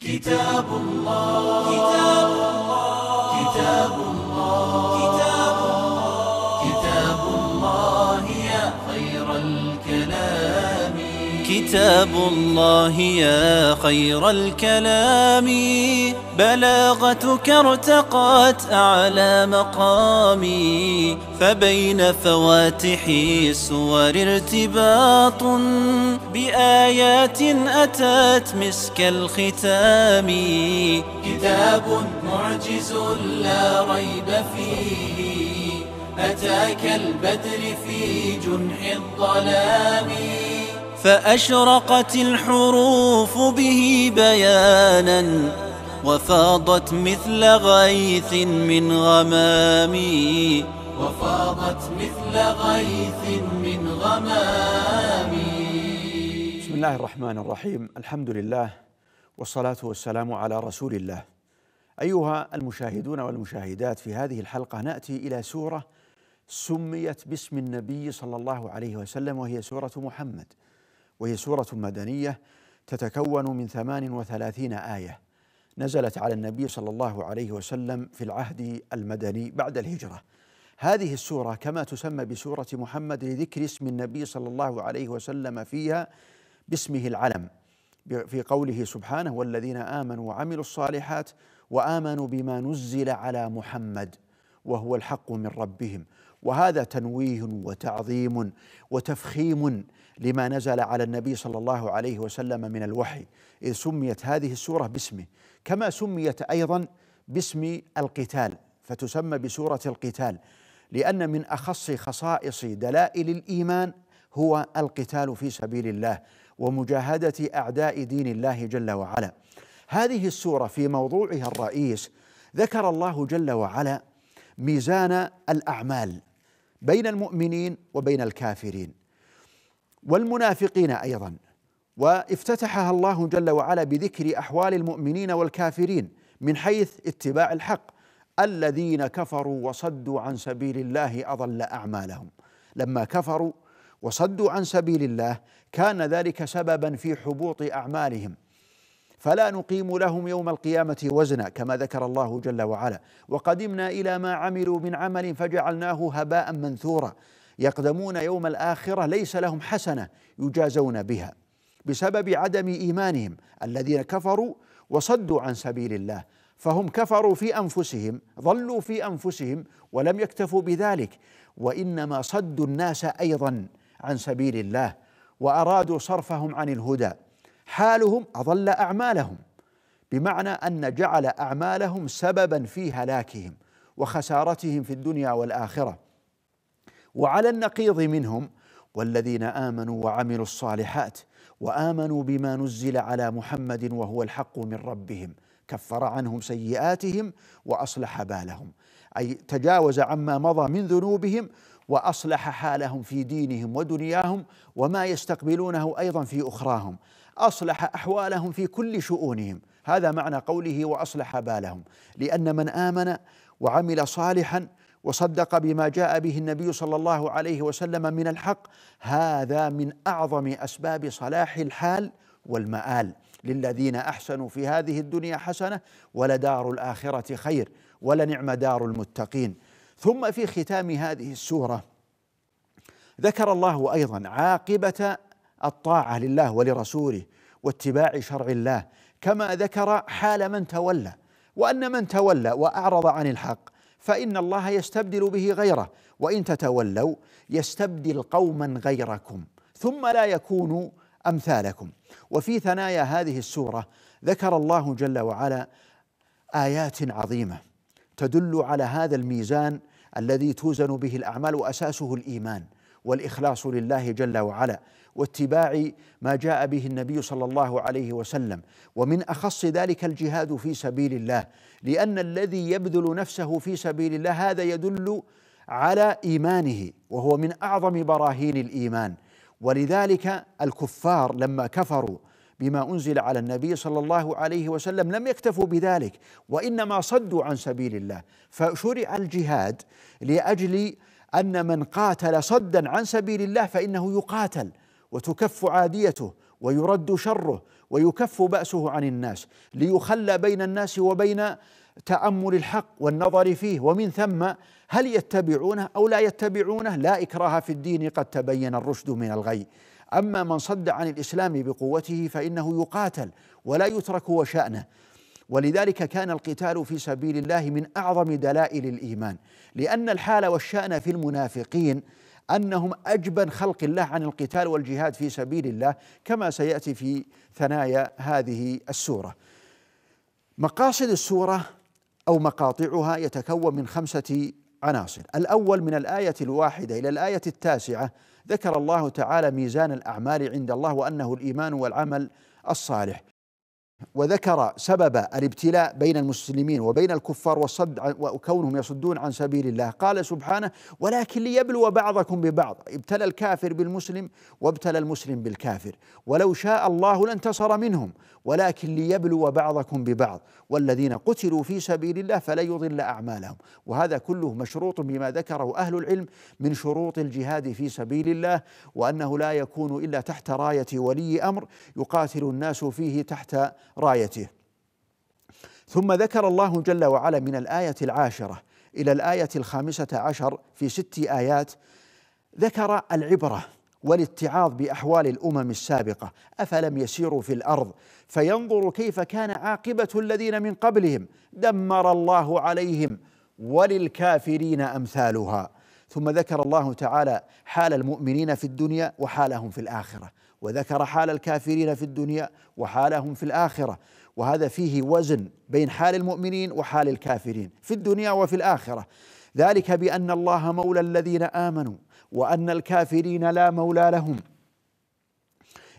كتاب الله كتاب الله كتاب الله كتاب الله يا خير الكلام بلاغتك ارتقت أعلى مقامي فبين فواتح سور ارتباط بآيات أتت مسك الختام كتاب معجز لا ريب فيه أتاك البدر في جنح الظلام فأشرقت الحروف به بيانا وفاضت مثل غيث من غمام وفاضت مثل غيث من غمام بسم الله الرحمن الرحيم الحمد لله والصلاة والسلام على رسول الله أيها المشاهدون والمشاهدات في هذه الحلقة نأتي إلى سورة سميت باسم النبي صلى الله عليه وسلم وهي سورة محمد وهي سورة مدنية تتكون من 38 آية نزلت على النبي صلى الله عليه وسلم في العهد المدني بعد الهجرة هذه السورة كما تسمى بسورة محمد لذكر اسم النبي صلى الله عليه وسلم فيها باسمه العلم في قوله سبحانه والذين آمنوا وعملوا الصالحات وآمنوا بما نزل على محمد وهو الحق من ربهم وهذا تنويه وتعظيم وتفخيم لما نزل على النبي صلى الله عليه وسلم من الوحي إذ سميت هذه السورة باسمه كما سميت أيضا باسم القتال فتسمى بسورة القتال لأن من أخص خصائص دلائل الإيمان هو القتال في سبيل الله ومجاهدة أعداء دين الله جل وعلا هذه السورة في موضوعها الرئيس ذكر الله جل وعلا ميزان الأعمال بين المؤمنين وبين الكافرين والمنافقين ايضا وافتتحها الله جل وعلا بذكر احوال المؤمنين والكافرين من حيث اتباع الحق الذين كفروا وصدوا عن سبيل الله اضل اعمالهم لما كفروا وصدوا عن سبيل الله كان ذلك سببا في حبوط اعمالهم فلا نقيم لهم يوم القيامه وزنا كما ذكر الله جل وعلا وقدمنا الى ما عملوا من عمل فجعلناه هباء منثورا يقدمون يوم الآخرة ليس لهم حسنة يجازون بها بسبب عدم إيمانهم الذين كفروا وصدوا عن سبيل الله فهم كفروا في أنفسهم ظلوا في أنفسهم ولم يكتفوا بذلك وإنما صدوا الناس أيضا عن سبيل الله وأرادوا صرفهم عن الهدى حالهم أضل أعمالهم بمعنى أن جعل أعمالهم سببا في هلاكهم وخسارتهم في الدنيا والآخرة وعلى النقيض منهم والذين امنوا وعملوا الصالحات وامنوا بما نزل على محمد وهو الحق من ربهم كفر عنهم سيئاتهم واصلح بالهم اي تجاوز عما مضى من ذنوبهم واصلح حالهم في دينهم ودنياهم وما يستقبلونه ايضا في اخراهم اصلح احوالهم في كل شؤونهم هذا معنى قوله واصلح بالهم لان من امن وعمل صالحا وصدق بما جاء به النبي صلى الله عليه وسلم من الحق هذا من اعظم اسباب صلاح الحال والمآل للذين احسنوا في هذه الدنيا حسنه ولدار الاخره خير ولنعم دار المتقين ثم في ختام هذه السوره ذكر الله ايضا عاقبه الطاعه لله ولرسوله واتباع شرع الله كما ذكر حال من تولى وان من تولى واعرض عن الحق فإن الله يستبدل به غيره وإن تتولوا يستبدل قوما غيركم ثم لا يكونوا أمثالكم وفي ثنايا هذه السورة ذكر الله جل وعلا آيات عظيمة تدل على هذا الميزان الذي توزن به الأعمال وأساسه الإيمان والاخلاص لله جل وعلا واتباع ما جاء به النبي صلى الله عليه وسلم ومن اخص ذلك الجهاد في سبيل الله لان الذي يبذل نفسه في سبيل الله هذا يدل على ايمانه وهو من اعظم براهين الايمان ولذلك الكفار لما كفروا بما انزل على النبي صلى الله عليه وسلم لم يكتفوا بذلك وانما صدوا عن سبيل الله فشرع الجهاد لاجل ان من قاتل صدا عن سبيل الله فانه يقاتل وتكف عاديته ويرد شره ويكف باسه عن الناس ليخلى بين الناس وبين تامل الحق والنظر فيه ومن ثم هل يتبعونه او لا يتبعونه لا اكراه في الدين قد تبين الرشد من الغي اما من صد عن الاسلام بقوته فانه يقاتل ولا يترك وشانه ولذلك كان القتال في سبيل الله من اعظم دلائل الايمان لان الحال والشان في المنافقين انهم اجبن خلق الله عن القتال والجهاد في سبيل الله كما سياتي في ثنايا هذه السوره. مقاصد السوره او مقاطعها يتكون من خمسه عناصر، الاول من الايه الواحده الى الايه التاسعه ذكر الله تعالى ميزان الاعمال عند الله وانه الايمان والعمل الصالح، وذكر سبب الابتلاء بين المسلمين وبين الكفار والصد وكونهم يصدون عن سبيل الله قال سبحانه ولكن ليبلو بعضكم ببعض ابتلى الكافر بالمسلم وابتلى المسلم بالكافر ولو شاء الله لانتصر منهم ولكن ليبلو بعضكم ببعض والذين قتلوا في سبيل الله فلا يضل أعمالهم وهذا كله مشروط بما ذكره أهل العلم من شروط الجهاد في سبيل الله وأنه لا يكون إلا تحت راية ولي أمر يقاتل الناس فيه تحت رايته ثم ذكر الله جل وعلا من الايه العاشره الى الايه الخامسه عشر في ست ايات ذكر العبره والاتعاظ باحوال الامم السابقه افلم يسيروا في الارض فينظروا كيف كان عاقبه الذين من قبلهم دمر الله عليهم وللكافرين امثالها ثم ذكر الله تعالى حال المؤمنين في الدنيا وحالهم في الاخره وذكر حال الكافرين في الدنيا وحالهم في الاخره وهذا فيه وزن بين حال المؤمنين وحال الكافرين في الدنيا وفي الاخره ذلك بان الله مولى الذين امنوا وان الكافرين لا مولى لهم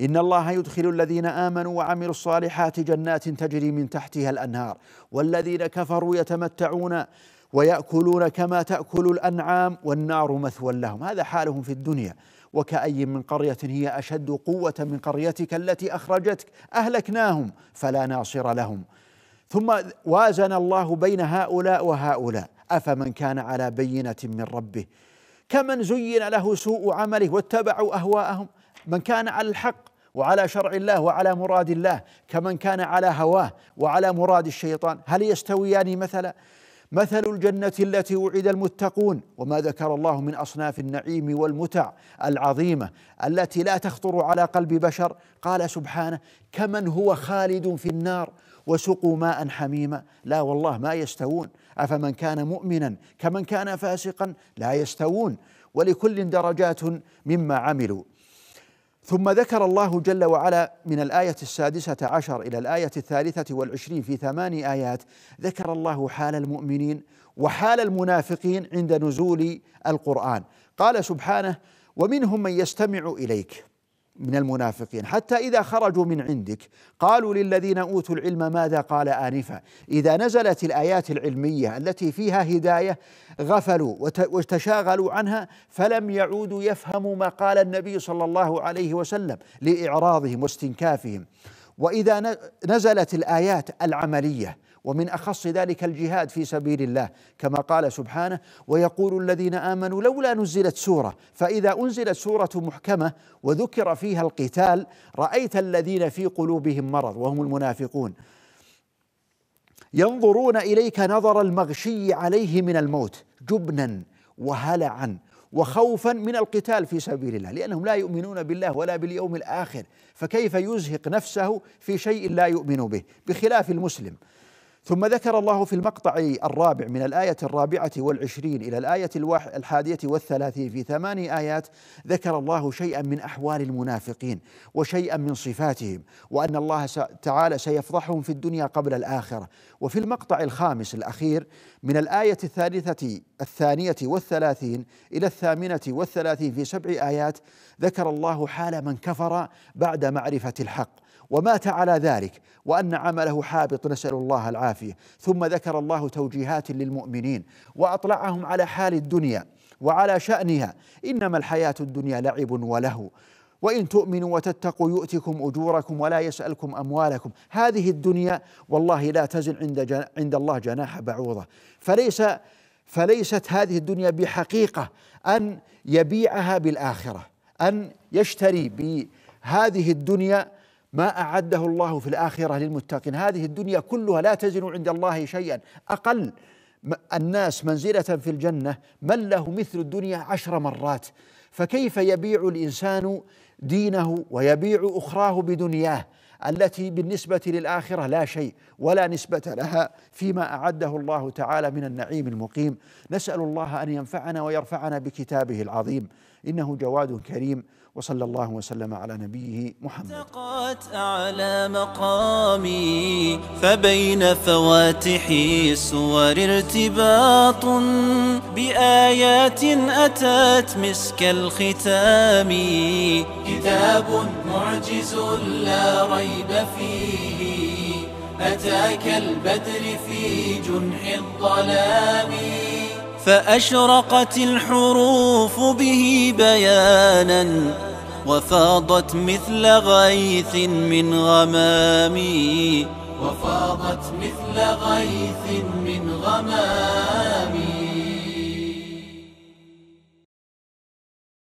ان الله يدخل الذين امنوا وعملوا الصالحات جنات تجري من تحتها الانهار والذين كفروا يتمتعون ويأكلون كما تأكل الأنعام والنار مثوى لهم هذا حالهم في الدنيا وكأي من قرية هي أشد قوة من قريتك التي أخرجتك أهلكناهم فلا ناصر لهم ثم وازن الله بين هؤلاء وهؤلاء أفمن كان على بينة من ربه كمن زين له سوء عمله واتبعوا أهواءهم من كان على الحق وعلى شرع الله وعلى مراد الله كمن كان على هواه وعلى مراد الشيطان هل يستويان مثلا مثل الجنة التي وعد المتقون وما ذكر الله من أصناف النعيم والمتع العظيمة التي لا تخطر على قلب بشر قال سبحانه كمن هو خالد في النار وسقوا ماء حميما لا والله ما يستوون أفمن كان مؤمنا كمن كان فاسقا لا يستوون ولكل درجات مما عملوا ثم ذكر الله جل وعلا من الآية السادسة عشر إلى الآية الثالثة والعشرين في ثماني آيات ذكر الله حال المؤمنين وحال المنافقين عند نزول القرآن قال سبحانه ومنهم من يستمع إليك من المنافقين حتى إذا خرجوا من عندك قالوا للذين أوتوا العلم ماذا قال آنفا إذا نزلت الآيات العلمية التي فيها هداية غفلوا وتشاغلوا عنها فلم يعودوا يفهموا ما قال النبي صلى الله عليه وسلم لإعراضهم واستنكافهم وإذا نزلت الآيات العملية ومن اخص ذلك الجهاد في سبيل الله كما قال سبحانه ويقول الذين امنوا لولا نزلت سوره فاذا انزلت سوره محكمه وذكر فيها القتال رايت الذين في قلوبهم مرض وهم المنافقون ينظرون اليك نظر المغشي عليه من الموت جبنا وهلعا وخوفا من القتال في سبيل الله لانهم لا يؤمنون بالله ولا باليوم الاخر فكيف يزهق نفسه في شيء لا يؤمن به بخلاف المسلم ثم ذكر الله في المقطع الرابع من الآية الرابعة والعشرين إلى الآية الحادية والثلاثين في ثمان آيات ذكر الله شيئا من أحوال المنافقين وشيئا من صفاتهم وأن الله تعالى سيفضحهم في الدنيا قبل الآخرة وفي المقطع الخامس الأخير من الآية الثالثة الثانية والثلاثين إلى الثامنة والثلاثين في سبع آيات ذكر الله حال من كفر بعد معرفة الحق ومات على ذلك وان عمله حابط نسال الله العافيه ثم ذكر الله توجيهات للمؤمنين واطلعهم على حال الدنيا وعلى شانها انما الحياه الدنيا لعب ولهو وإن تؤمنوا وتتقوا يؤتكم أجوركم ولا يسألكم أموالكم هذه الدنيا والله لا تزن عند, عند الله جناح بعوضة فليس فليست هذه الدنيا بحقيقة أن يبيعها بالآخرة أن يشتري بهذه الدنيا ما أعده الله في الآخرة للمتقين هذه الدنيا كلها لا تزن عند الله شيئا أقل الناس منزلة في الجنة من له مثل الدنيا عشر مرات فكيف يبيع الإنسان دينه ويبيع أخراه بدنياه التي بالنسبة للآخرة لا شيء ولا نسبة لها فيما أعده الله تعالى من النعيم المقيم نسأل الله أن ينفعنا ويرفعنا بكتابه العظيم إنه جواد كريم وصلى الله وسلم على نبيه محمد التقت أعلى مقامي فبين فواتح السور ارتباط بآيات أتت مسك الختام كتاب معجز لا ريب فيه أتاك البدر في جنح الظلام فأشرقت الحروف به بيانا وفاضت مثل غيث من غمامي وفاضت مثل غيث من غمامي